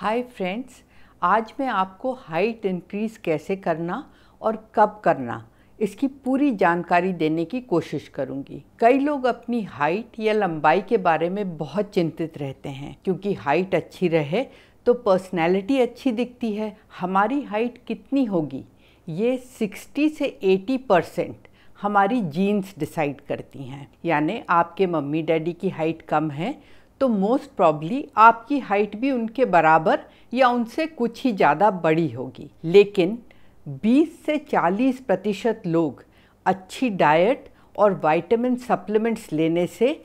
Hi friends आज मैं आपको हाइट इंक्रीज़ कैसे करना और कब करना इसकी पूरी जानकारी देने की कोशिश करूंगी। कई लोग अपनी हाइट या लंबाई के बारे में बहुत चिंतित रहते हैं क्योंकि हाइट अच्छी रहे तो पर्सनैलिटी अच्छी दिखती है हमारी हाइट कितनी होगी ये 60 से 80 परसेंट हमारी जीन्स डिसाइड करती हैं यानी आपके मम्मी डैडी की हाइट कम है तो मोस्ट प्रॉब्ली आपकी हाइट भी उनके बराबर या उनसे कुछ ही ज़्यादा बड़ी होगी लेकिन 20 से 40 प्रतिशत लोग अच्छी डाइट और वाइटामिन सप्लीमेंट्स लेने से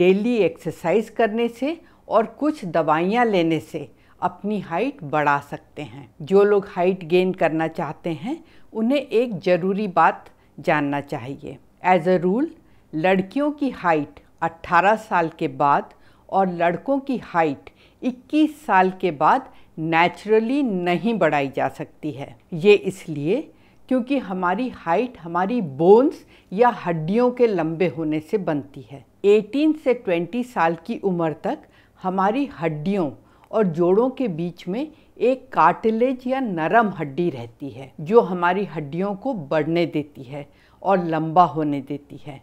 डेली एक्सरसाइज करने से और कुछ दवाइयाँ लेने से अपनी हाइट बढ़ा सकते हैं जो लोग हाइट गेन करना चाहते हैं उन्हें एक ज़रूरी बात जानना चाहिए एज अ रूल लड़कियों की हाइट 18 साल के बाद और लड़कों की हाइट 21 साल के बाद नेचुरली नहीं बढ़ाई जा सकती है ये इसलिए क्योंकि हमारी हाइट हमारी बोन्स या हड्डियों के लंबे होने से बनती है 18 से 20 साल की उम्र तक हमारी हड्डियों और जोड़ों के बीच में एक कार्टिलेज या नरम हड्डी रहती है जो हमारी हड्डियों को बढ़ने देती है और लंबा होने देती है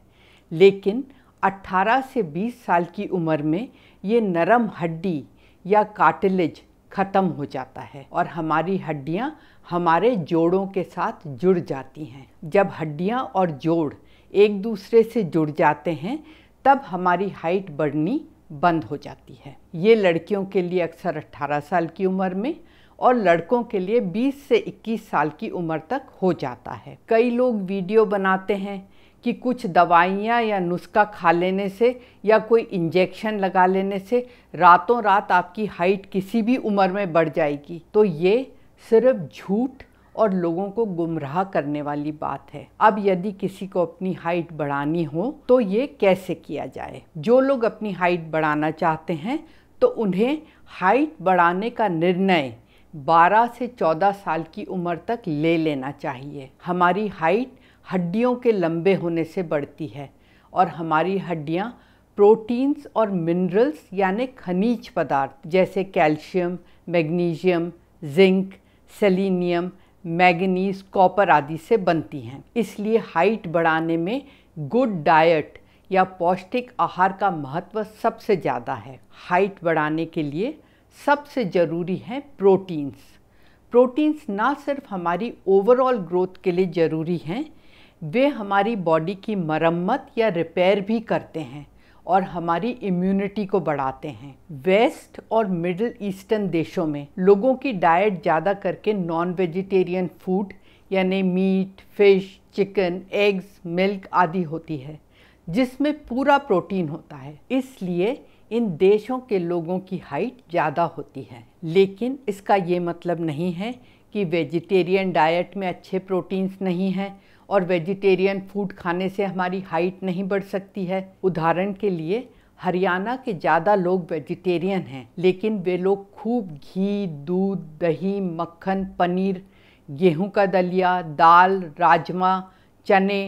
लेकिन 18 से 20 साल की उम्र में ये नरम हड्डी या काटिलेज ख़त्म हो जाता है और हमारी हड्डियाँ हमारे जोड़ों के साथ जुड़ जाती हैं जब हड्डियाँ और जोड़ एक दूसरे से जुड़ जाते हैं तब हमारी हाइट बढ़नी बंद हो जाती है ये लड़कियों के लिए अक्सर 18 साल की उम्र में और लड़कों के लिए 20 से 21 साल की उम्र तक हो जाता है कई लोग वीडियो बनाते हैं कि कुछ दवाइयाँ या नुस्खा खा लेने से या कोई इंजेक्शन लगा लेने से रातों रात आपकी हाइट किसी भी उम्र में बढ़ जाएगी तो ये सिर्फ झूठ और लोगों को गुमराह करने वाली बात है अब यदि किसी को अपनी हाइट बढ़ानी हो तो ये कैसे किया जाए जो लोग अपनी हाइट बढ़ाना चाहते हैं तो उन्हें हाइट बढ़ाने का निर्णय 12 से 14 साल की उम्र तक ले लेना चाहिए हमारी हाइट हड्डियों के लंबे होने से बढ़ती है और हमारी हड्डियाँ प्रोटीन्स और मिनरल्स यानि खनिज पदार्थ जैसे calcium magnesium zinc selenium manganese copper आदि से बनती हैं इसलिए हाइट बढ़ाने में गुड डाइट या पौष्टिक आहार का महत्व सबसे ज़्यादा है हाइट बढ़ाने के लिए सबसे ज़रूरी हैं प्रोटीन्स प्रोटीन्स ना सिर्फ हमारी ओवरऑल ग्रोथ के लिए ज़रूरी हैं वे हमारी बॉडी की मरम्मत या रिपेयर भी करते हैं और हमारी इम्यूनिटी को बढ़ाते हैं वेस्ट और मिडिल ईस्टर्न देशों में लोगों की डाइट ज़्यादा करके नॉन वेजिटेरियन फूड यानी meat fish chicken eggs milk आदि होती है जिसमें पूरा प्रोटीन होता है इसलिए इन देशों के लोगों की हाइट ज़्यादा होती है लेकिन इसका ये मतलब नहीं है कि वेजिटेरियन डाइट में अच्छे प्रोटीन्स नहीं हैं और वेजिटेरियन फूड खाने से हमारी हाइट नहीं बढ़ सकती है उदाहरण के लिए हरियाणा के ज़्यादा लोग वेजिटेरियन हैं लेकिन वे लोग खूब घी दूध दही मक्खन पनीर गेहूं का दलिया दाल राजमा चने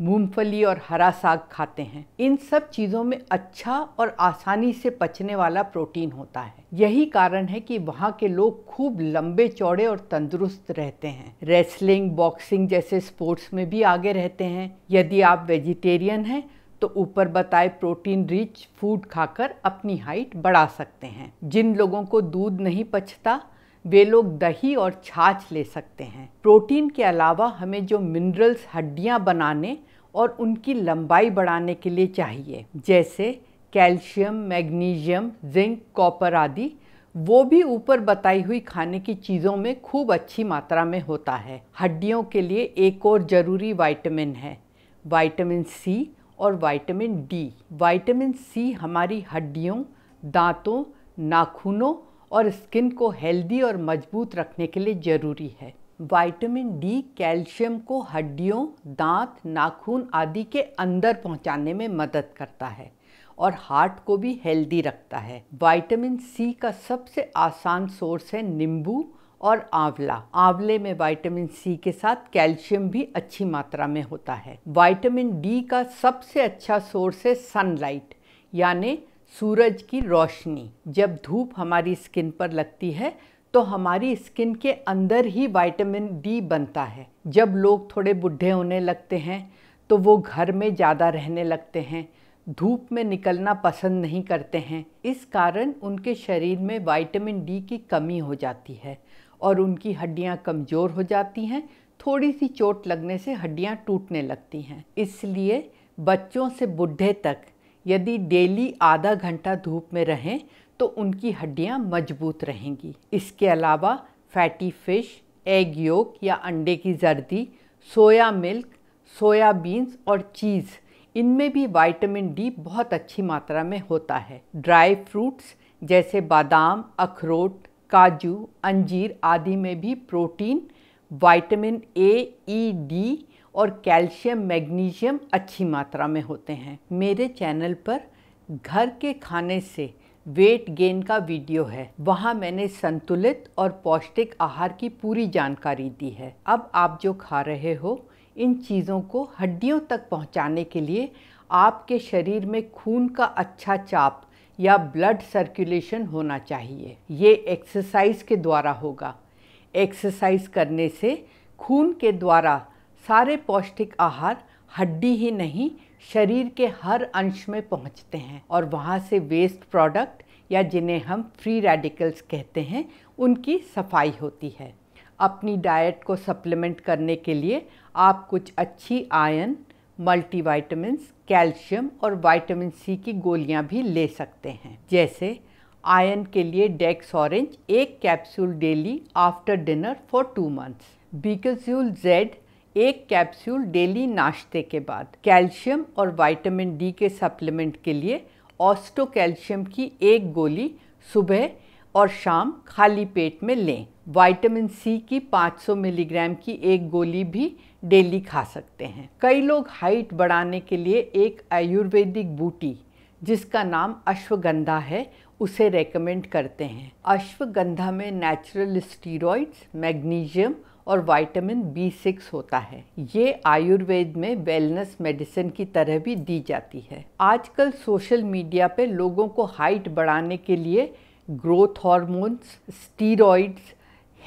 मूंगफली और हरा साग खाते हैं इन सब चीज़ों में अच्छा और आसानी से पचने वाला प्रोटीन होता है यही कारण है कि वहाँ के लोग खूब लंबे चौड़े और तंदुरुस्त रहते हैं रेसलिंग बॉक्सिंग जैसे स्पोर्ट्स में भी आगे रहते हैं यदि आप वेजिटेरियन हैं तो ऊपर बताए प्रोटीन रिच फूड खाकर अपनी हाइट बढ़ा सकते हैं जिन लोगों को दूध नहीं पचता वे लोग दही और छाछ ले सकते हैं प्रोटीन के अलावा हमें जो मिनरल्स हड्डियाँ बनाने और उनकी लंबाई बढ़ाने के लिए चाहिए जैसे कैल्शियम मैग्नीशियम जिंक कॉपर आदि वो भी ऊपर बताई हुई खाने की चीज़ों में खूब अच्छी मात्रा में होता है हड्डियों के लिए एक और ज़रूरी वाइटमिन है वाइटामिन सी और वाइटामिन डी वाइटामिन सी हमारी हड्डियों दांतों नाखूनों और स्किन को हेल्दी और मजबूत रखने के लिए ज़रूरी है विटामिन डी कैल्शियम को हड्डियों दांत नाखून आदि के अंदर पहुंचाने में मदद करता है और हार्ट को भी हेल्दी रखता है विटामिन सी का सबसे आसान सोर्स है नींबू और आंवला आंवले में विटामिन सी के साथ कैल्शियम भी अच्छी मात्रा में होता है विटामिन डी का सबसे अच्छा सोर्स है सनलाइट यानी सूरज की रोशनी जब धूप हमारी स्किन पर लगती है तो हमारी स्किन के अंदर ही विटामिन डी बनता है जब लोग थोड़े बुढ़े होने लगते हैं तो वो घर में ज़्यादा रहने लगते हैं धूप में निकलना पसंद नहीं करते हैं इस कारण उनके शरीर में विटामिन डी की कमी हो जाती है और उनकी हड्डियाँ कमज़ोर हो जाती हैं थोड़ी सी चोट लगने से हड्डियाँ टूटने लगती हैं इसलिए बच्चों से बुढ़े तक यदि डेली आधा घंटा धूप में रहें तो उनकी हड्डियां मजबूत रहेंगी इसके अलावा फैटी फिश एग योक या अंडे की जर्दी सोया मिल्क सोया बीन्स और चीज़ इनमें भी विटामिन डी बहुत अच्छी मात्रा में होता है ड्राई फ्रूट्स जैसे बादाम अखरोट काजू अंजीर आदि में भी protein vitamin A E D और कैल्शियम मैग्नीशियम अच्छी मात्रा में होते हैं मेरे चैनल पर घर के खाने से वेट गेन का वीडियो है वहाँ मैंने संतुलित और पौष्टिक आहार की पूरी जानकारी दी है अब आप जो खा रहे हो इन चीज़ों को हड्डियों तक पहुँचाने के लिए आपके शरीर में खून का अच्छा चाप या ब्लड सर्कुलेशन होना चाहिए ये एक्सरसाइज के द्वारा होगा एक्सरसाइज करने से खून के द्वारा सारे पौष्टिक आहार हड्डी ही नहीं शरीर के हर अंश में पहुंचते हैं और वहाँ से वेस्ट प्रोडक्ट या जिन्हें हम फ्री रेडिकल्स कहते हैं उनकी सफाई होती है अपनी डाइट को सप्लीमेंट करने के लिए आप कुछ अच्छी आयन मल्टीविटामिन्स, कैल्शियम और वाइटामिन सी की गोलियां भी ले सकते हैं जैसे आयन के लिए डेक्स ऑरेंज एक capsule daily after dinner for two months Becosules Z एक कैप्सूल डेली नाश्ते के बाद कैल्शियम और विटामिन डी के सप्लीमेंट के लिए ऑस्टो कैल्शियम की एक गोली सुबह और शाम खाली पेट में लें विटामिन सी की 500 मिलीग्राम की एक गोली भी डेली खा सकते हैं कई लोग हाइट बढ़ाने के लिए एक आयुर्वेदिक बूटी जिसका नाम अश्वगंधा है उसे रेकमेंड करते हैं अश्वगंधा में नेचुरल स्टीरोइड्स मैग्नीशियम और वाइटामिन बी सिक्स होता है ये आयुर्वेद में वेलनेस मेडिसिन की तरह भी दी जाती है आजकल सोशल मीडिया पे लोगों को हाइट बढ़ाने के लिए growth hormones steroids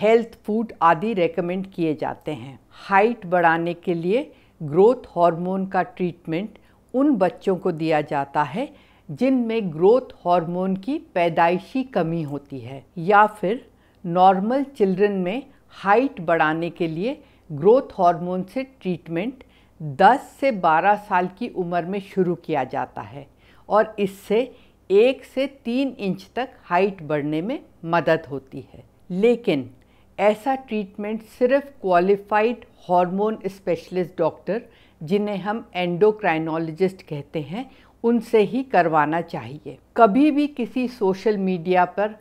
health food आदि रेकमेंड किए जाते हैं हाइट बढ़ाने के लिए ग्रोथ हार्मोन का ट्रीटमेंट उन बच्चों को दिया जाता है जिनमें ग्रोथ हार्मोन की पैदाइशी कमी होती है या फिर नॉर्मल चिल्ड्रन में हाइट बढ़ाने के लिए ग्रोथ हार्मोन से ट्रीटमेंट 10 से 12 साल की उम्र में शुरू किया जाता है और इससे एक से तीन इंच तक हाइट बढ़ने में मदद होती है लेकिन ऐसा ट्रीटमेंट सिर्फ क्वालिफाइड हार्मोन स्पेशलिस्ट डॉक्टर जिन्हें हम एंडोक्राइनोलॉजिस्ट कहते हैं उनसे ही करवाना चाहिए कभी भी किसी सोशल मीडिया पर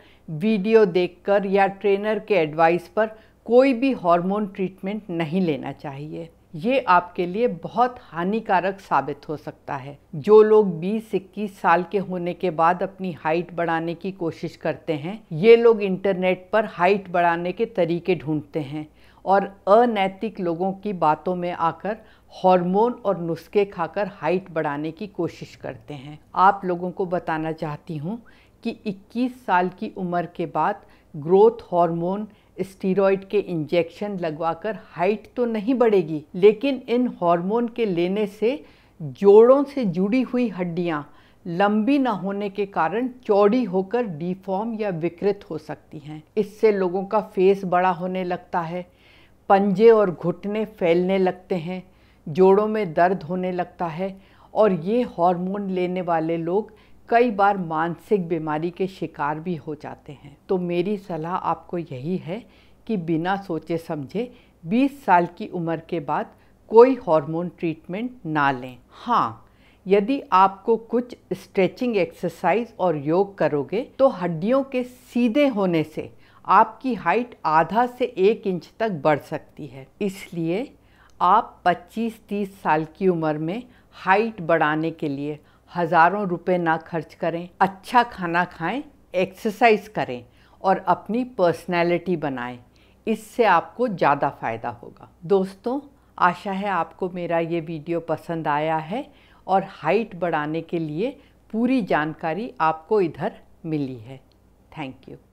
वीडियो देखकर या ट्रेनर के एडवाइस पर कोई भी हार्मोन ट्रीटमेंट नहीं लेना चाहिए ये आपके लिए बहुत हानिकारक साबित हो सकता है जो लोग 20 इक्कीस साल के होने के बाद अपनी हाइट बढ़ाने की कोशिश करते हैं ये लोग इंटरनेट पर हाइट बढ़ाने के तरीके ढूंढते हैं और अनैतिक लोगों की बातों में आकर हार्मोन और नुस्खे खाकर हाइट बढ़ाने की कोशिश करते हैं आप लोगों को बताना चाहती हूँ कि 21 साल की उम्र के बाद ग्रोथ हार्मोन स्टीरॉयड के इंजेक्शन लगवाकर हाइट तो नहीं बढ़ेगी लेकिन इन हार्मोन के लेने से जोड़ों से जुड़ी हुई हड्डियाँ लंबी ना होने के कारण चौड़ी होकर डिफॉर्म या विकृत हो सकती हैं इससे लोगों का फेस बड़ा होने लगता है पंजे और घुटने फैलने लगते हैं जोड़ों में दर्द होने लगता है और ये हार्मोन लेने वाले लोग कई बार मानसिक बीमारी के शिकार भी हो जाते हैं तो मेरी सलाह आपको यही है कि बिना सोचे समझे 20 साल की उम्र के बाद कोई हार्मोन ट्रीटमेंट ना लें हाँ यदि आपको कुछ स्ट्रेचिंग एक्सरसाइज और योग करोगे तो हड्डियों के सीधे होने से आपकी हाइट आधा से एक इंच तक बढ़ सकती है इसलिए आप 25-30 साल की उम्र में हाइट बढ़ाने के लिए हज़ारों रुपए ना खर्च करें अच्छा खाना खाएं एक्सरसाइज करें और अपनी पर्सनैलिटी बनाएं इससे आपको ज़्यादा फ़ायदा होगा दोस्तों आशा है आपको मेरा ये वीडियो पसंद आया है और हाइट बढ़ाने के लिए पूरी जानकारी आपको इधर मिली है थैंक यू